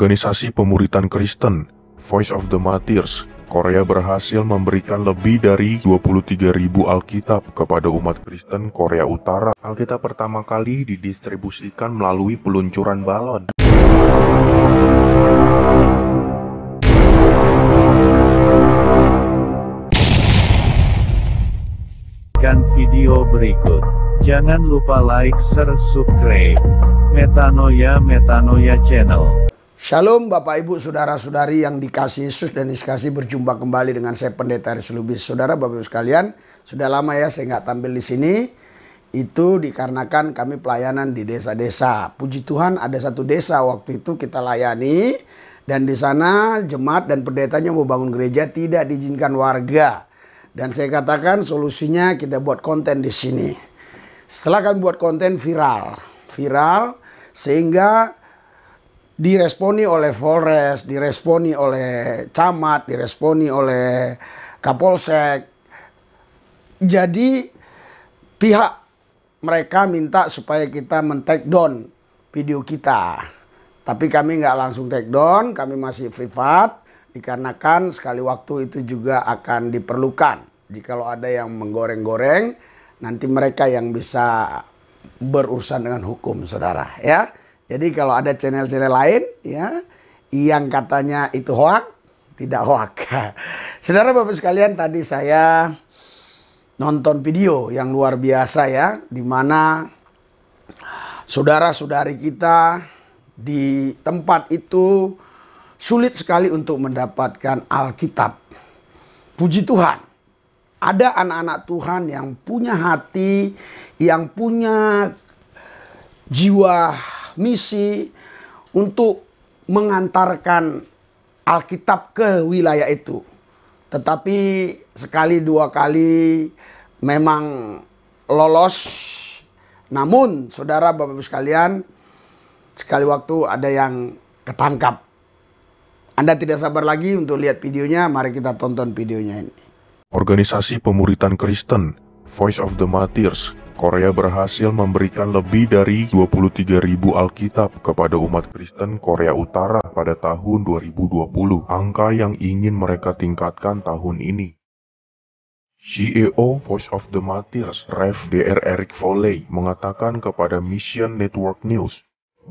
organisasi pemuritan Kristen, Voice of the Martyrs, Korea berhasil memberikan lebih dari 23.000 Alkitab kepada umat Kristen Korea Utara. Alkitab pertama kali didistribusikan melalui peluncuran balon. Kan video berikut. Jangan lupa like, share, subscribe. Metanoia Metanoia Channel Shalom Bapak Ibu Saudara-saudari yang dikasih Yesus dan dikasih berjumpa kembali dengan saya Pendeta Aris Saudara Bapak Ibu sekalian, sudah lama ya saya nggak tampil di sini. Itu dikarenakan kami pelayanan di desa-desa. Puji Tuhan ada satu desa waktu itu kita layani. Dan di sana jemaat dan pendetanya mau bangun gereja tidak diizinkan warga. Dan saya katakan solusinya kita buat konten di sini. Setelah kami buat konten viral. Viral sehingga diresponi oleh Polres, diresponi oleh camat, diresponi oleh Kapolsek. Jadi pihak mereka minta supaya kita men-take down video kita. Tapi kami nggak langsung take down, kami masih privat dikarenakan sekali waktu itu juga akan diperlukan. Jikalau ada yang menggoreng-goreng, nanti mereka yang bisa berurusan dengan hukum, saudara. Ya, jadi kalau ada channel-channel lain ya yang katanya itu hoak, tidak hoak. Saudara Bapak sekalian tadi saya nonton video yang luar biasa ya di mana saudara-saudari kita di tempat itu sulit sekali untuk mendapatkan Alkitab. Puji Tuhan, ada anak-anak Tuhan yang punya hati, yang punya jiwa misi untuk mengantarkan Alkitab ke wilayah itu. Tetapi sekali dua kali memang lolos. Namun saudara Bapak Ibu sekalian, sekali waktu ada yang ketangkap. Anda tidak sabar lagi untuk lihat videonya, mari kita tonton videonya ini. Organisasi Pemuritan Kristen, Voice of the Martyrs, Korea berhasil memberikan lebih dari 23.000 Alkitab kepada umat Kristen Korea Utara pada tahun 2020, angka yang ingin mereka tingkatkan tahun ini. CEO Voice of the Martyrs, Rev. Dr. Eric Foley, mengatakan kepada Mission Network News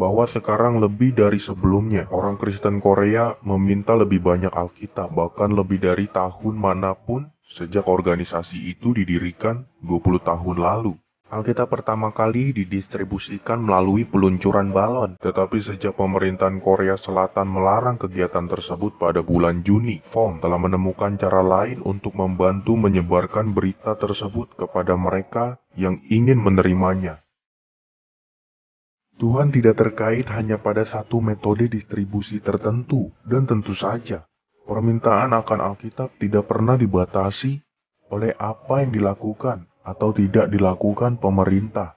bahwa sekarang lebih dari sebelumnya, orang Kristen Korea meminta lebih banyak Alkitab, bahkan lebih dari tahun manapun sejak organisasi itu didirikan 20 tahun lalu. Alkitab pertama kali didistribusikan melalui peluncuran balon, tetapi sejak pemerintahan Korea Selatan melarang kegiatan tersebut pada bulan Juni, Fong telah menemukan cara lain untuk membantu menyebarkan berita tersebut kepada mereka yang ingin menerimanya. Tuhan tidak terkait hanya pada satu metode distribusi tertentu, dan tentu saja permintaan akan Alkitab tidak pernah dibatasi oleh apa yang dilakukan atau tidak dilakukan pemerintah.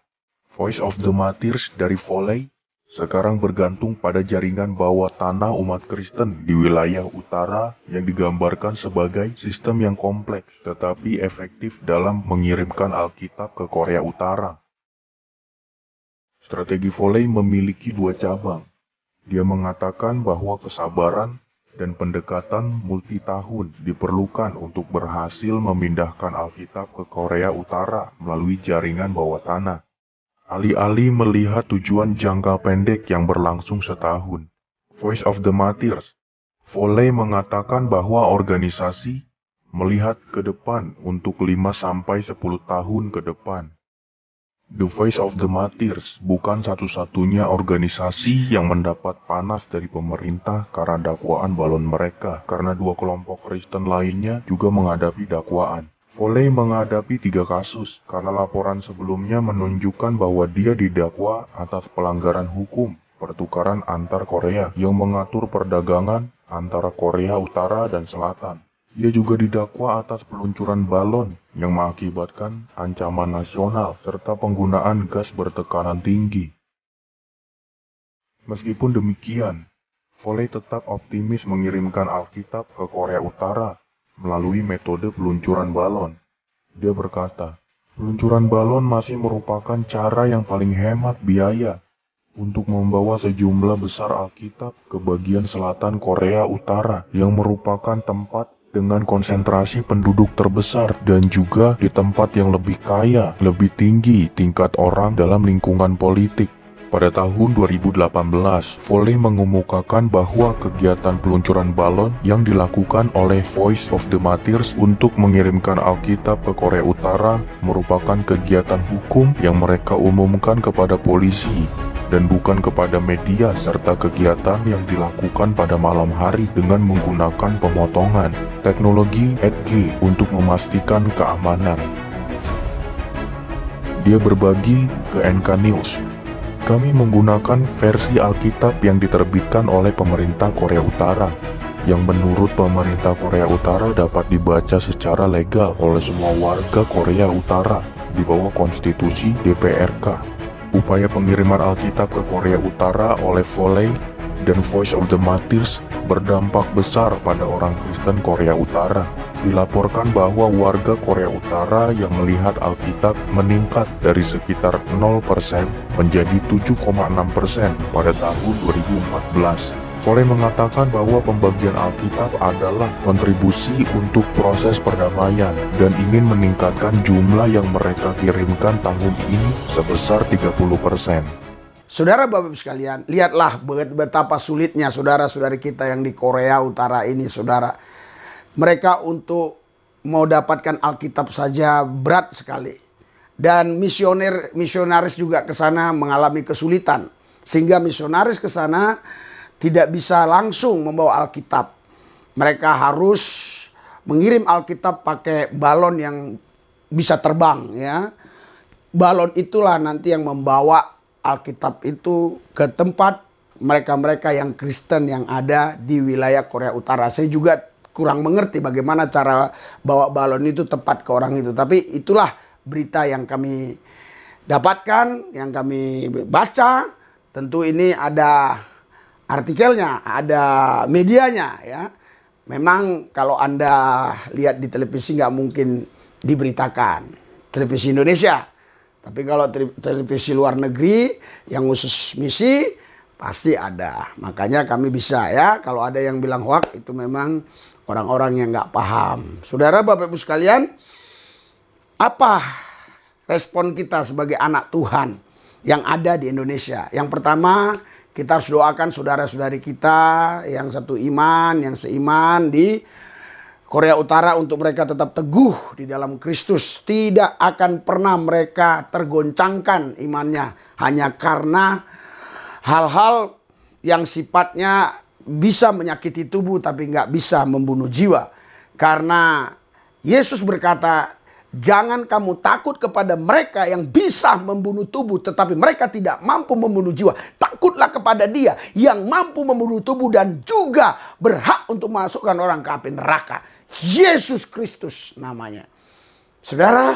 Voice of the Martyrs dari Foley, sekarang bergantung pada jaringan bawah tanah umat Kristen di wilayah utara yang digambarkan sebagai sistem yang kompleks tetapi efektif dalam mengirimkan Alkitab ke Korea Utara. Strategi Foley memiliki dua cabang. Dia mengatakan bahwa kesabaran dan pendekatan multi tahun diperlukan untuk berhasil memindahkan Alkitab ke Korea Utara melalui jaringan bawah tanah. Alih-alih melihat tujuan jangka pendek yang berlangsung setahun, Voice of the Martyrs, Foley mengatakan bahwa organisasi melihat ke depan untuk 5-10 tahun ke depan. The Voice of the Martyrs bukan satu-satunya organisasi yang mendapat panas dari pemerintah karena dakwaan balon mereka, karena dua kelompok Kristen lainnya juga menghadapi dakwaan. Foley menghadapi tiga kasus karena laporan sebelumnya menunjukkan bahwa dia didakwa atas pelanggaran hukum pertukaran antar Korea yang mengatur perdagangan antara Korea Utara dan Selatan. Ia juga didakwa atas peluncuran balon yang mengakibatkan ancaman nasional serta penggunaan gas bertekanan tinggi. Meskipun demikian, Foley tetap optimis mengirimkan Alkitab ke Korea Utara melalui metode peluncuran balon. Dia berkata, peluncuran balon masih merupakan cara yang paling hemat biaya untuk membawa sejumlah besar Alkitab ke bagian selatan Korea Utara yang merupakan tempat dengan konsentrasi penduduk terbesar dan juga di tempat yang lebih kaya, lebih tinggi tingkat orang dalam lingkungan politik. Pada tahun 2018, Foley mengemukakan bahwa kegiatan peluncuran balon yang dilakukan oleh Voice of the Martyrs untuk mengirimkan Alkitab ke Korea Utara merupakan kegiatan hukum yang mereka umumkan kepada polisi dan bukan kepada media serta kegiatan yang dilakukan pada malam hari dengan menggunakan pemotongan teknologi 8 untuk memastikan keamanan. Dia berbagi ke NK News. Kami menggunakan versi Alkitab yang diterbitkan oleh pemerintah Korea Utara yang menurut pemerintah Korea Utara dapat dibaca secara legal oleh semua warga Korea Utara di bawah konstitusi DPRK upaya pengiriman Alkitab ke Korea Utara oleh Foley dan Voice of the Martyrs berdampak besar pada orang Kristen Korea Utara. Dilaporkan bahwa warga Korea Utara yang melihat Alkitab meningkat dari sekitar 0% menjadi 7,6% pada tahun 2014. Soleh mengatakan bahwa pembagian Alkitab adalah kontribusi untuk proses perdamaian dan ingin meningkatkan jumlah yang mereka kirimkan tahun ini sebesar 30%. Saudara Bapak sekalian, lihatlah betapa sulitnya saudara-saudari kita yang di Korea Utara ini, saudara. Mereka untuk mau dapatkan Alkitab saja berat sekali. Dan misioner misionaris juga ke sana mengalami kesulitan. Sehingga misionaris ke sana tidak bisa langsung membawa Alkitab. Mereka harus mengirim Alkitab pakai balon yang bisa terbang ya. Balon itulah nanti yang membawa Alkitab itu ke tempat mereka-mereka yang Kristen yang ada di wilayah Korea Utara. Saya juga kurang mengerti bagaimana cara bawa balon itu tepat ke orang itu. Tapi itulah berita yang kami dapatkan, yang kami baca. Tentu ini ada artikelnya, ada medianya ya. Memang kalau Anda lihat di televisi nggak mungkin diberitakan. Televisi Indonesia. Tapi kalau televisi luar negeri yang khusus misi pasti ada. Makanya kami bisa ya kalau ada yang bilang hoax itu memang orang-orang yang nggak paham. Saudara Bapak Ibu sekalian, apa respon kita sebagai anak Tuhan yang ada di Indonesia? Yang pertama, kita harus doakan saudara-saudari kita yang satu iman, yang seiman di Korea Utara untuk mereka tetap teguh di dalam Kristus. Tidak akan pernah mereka tergoncangkan imannya hanya karena hal-hal yang sifatnya bisa menyakiti tubuh tapi nggak bisa membunuh jiwa. Karena Yesus berkata, Jangan kamu takut kepada mereka yang bisa membunuh tubuh tetapi mereka tidak mampu membunuh jiwa. Takutlah kepada dia yang mampu membunuh tubuh dan juga berhak untuk masukkan orang ke api neraka. Yesus Kristus namanya. Saudara,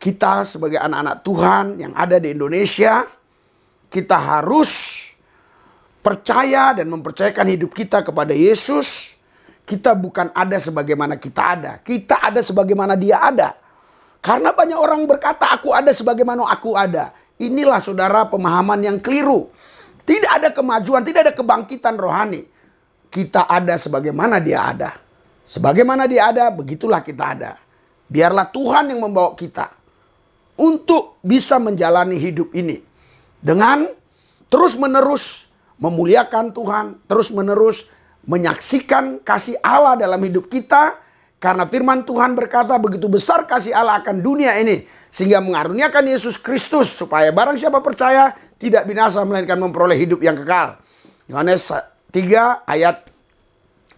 kita sebagai anak-anak Tuhan yang ada di Indonesia, kita harus percaya dan mempercayakan hidup kita kepada Yesus kita bukan ada sebagaimana kita ada. Kita ada sebagaimana dia ada. Karena banyak orang berkata, aku ada sebagaimana aku ada. Inilah saudara pemahaman yang keliru. Tidak ada kemajuan, tidak ada kebangkitan rohani. Kita ada sebagaimana dia ada. Sebagaimana dia ada, begitulah kita ada. Biarlah Tuhan yang membawa kita untuk bisa menjalani hidup ini dengan terus-menerus memuliakan Tuhan, terus-menerus menyaksikan kasih Allah dalam hidup kita karena firman Tuhan berkata begitu besar kasih Allah akan dunia ini sehingga mengaruniakan Yesus Kristus supaya barang siapa percaya tidak binasa melainkan memperoleh hidup yang kekal. Yohanes 3 ayat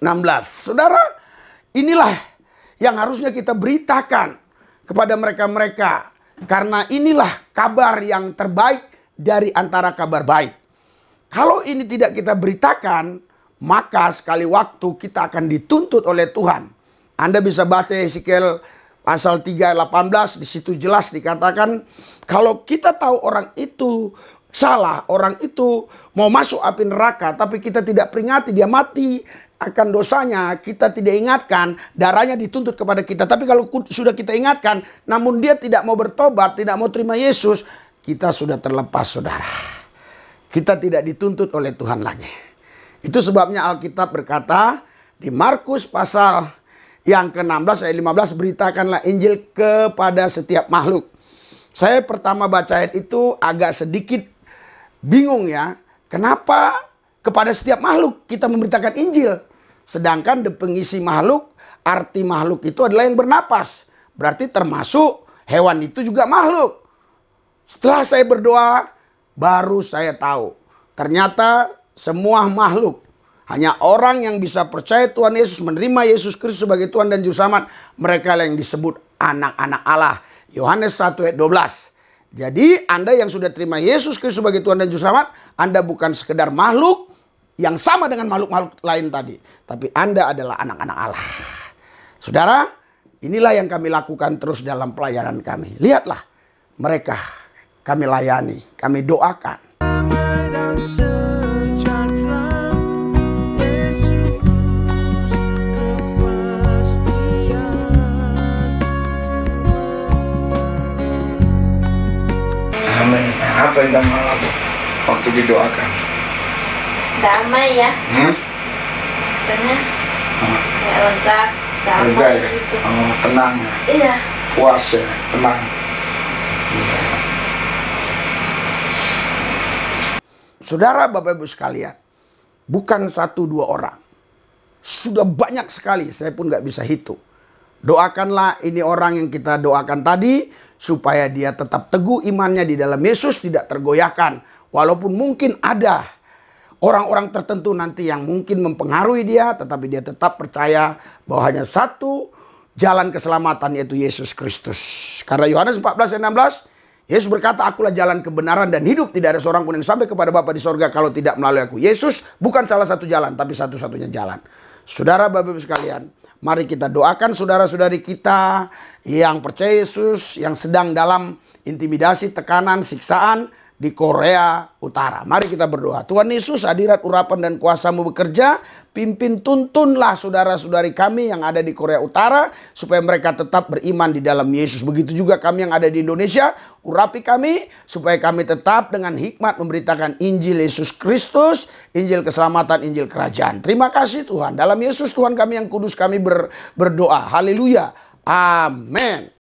16. Saudara, inilah yang harusnya kita beritakan kepada mereka-mereka karena inilah kabar yang terbaik dari antara kabar baik. Kalau ini tidak kita beritakan, maka sekali waktu kita akan dituntut oleh Tuhan. Anda bisa baca Ezekiel pasal 3:18 di situ jelas dikatakan kalau kita tahu orang itu salah, orang itu mau masuk api neraka tapi kita tidak peringati dia mati akan dosanya, kita tidak ingatkan, darahnya dituntut kepada kita. Tapi kalau sudah kita ingatkan, namun dia tidak mau bertobat, tidak mau terima Yesus, kita sudah terlepas saudara. Kita tidak dituntut oleh Tuhan lagi. Itu sebabnya Alkitab berkata di Markus pasal yang ke-16 ayat 15 beritakanlah Injil kepada setiap makhluk. Saya pertama baca ayat itu agak sedikit bingung ya. Kenapa kepada setiap makhluk kita memberitakan Injil? Sedangkan de pengisi makhluk, arti makhluk itu adalah yang bernapas. Berarti termasuk hewan itu juga makhluk. Setelah saya berdoa, baru saya tahu. Ternyata semua makhluk. Hanya orang yang bisa percaya Tuhan Yesus, menerima Yesus Kristus sebagai Tuhan dan Juru Selamat, mereka yang disebut anak-anak Allah. Yohanes 1 ayat 12. Jadi Anda yang sudah terima Yesus Kristus sebagai Tuhan dan Juru Selamat, Anda bukan sekedar makhluk yang sama dengan makhluk-makhluk lain tadi. Tapi Anda adalah anak-anak Allah. Saudara, inilah yang kami lakukan terus dalam pelayanan kami. Lihatlah mereka kami layani, kami doakan. sore dan malam waktu didoakan damai ya hmm? maksudnya hmm. ya lega damai lega ya gitu. oh, tenang ya iya puas ya tenang iya. Saudara Bapak Ibu sekalian, bukan satu dua orang. Sudah banyak sekali, saya pun nggak bisa hitung Doakanlah ini orang yang kita doakan tadi supaya dia tetap teguh imannya di dalam Yesus tidak tergoyahkan. Walaupun mungkin ada orang-orang tertentu nanti yang mungkin mempengaruhi dia tetapi dia tetap percaya bahwa hanya satu jalan keselamatan yaitu Yesus Kristus. Karena Yohanes 14 dan 16 Yesus berkata, akulah jalan kebenaran dan hidup. Tidak ada seorang pun yang sampai kepada Bapa di sorga kalau tidak melalui aku. Yesus bukan salah satu jalan, tapi satu-satunya jalan. Saudara Bapak-Ibu sekalian, Mari kita doakan saudara-saudari kita yang percaya Yesus, yang sedang dalam intimidasi, tekanan, siksaan, di Korea Utara. Mari kita berdoa. Tuhan Yesus hadirat urapan dan kuasamu bekerja. Pimpin tuntunlah saudara-saudari kami yang ada di Korea Utara. Supaya mereka tetap beriman di dalam Yesus. Begitu juga kami yang ada di Indonesia. Urapi kami supaya kami tetap dengan hikmat memberitakan Injil Yesus Kristus. Injil keselamatan, Injil kerajaan. Terima kasih Tuhan. Dalam Yesus Tuhan kami yang kudus kami ber, berdoa. Haleluya. Amin.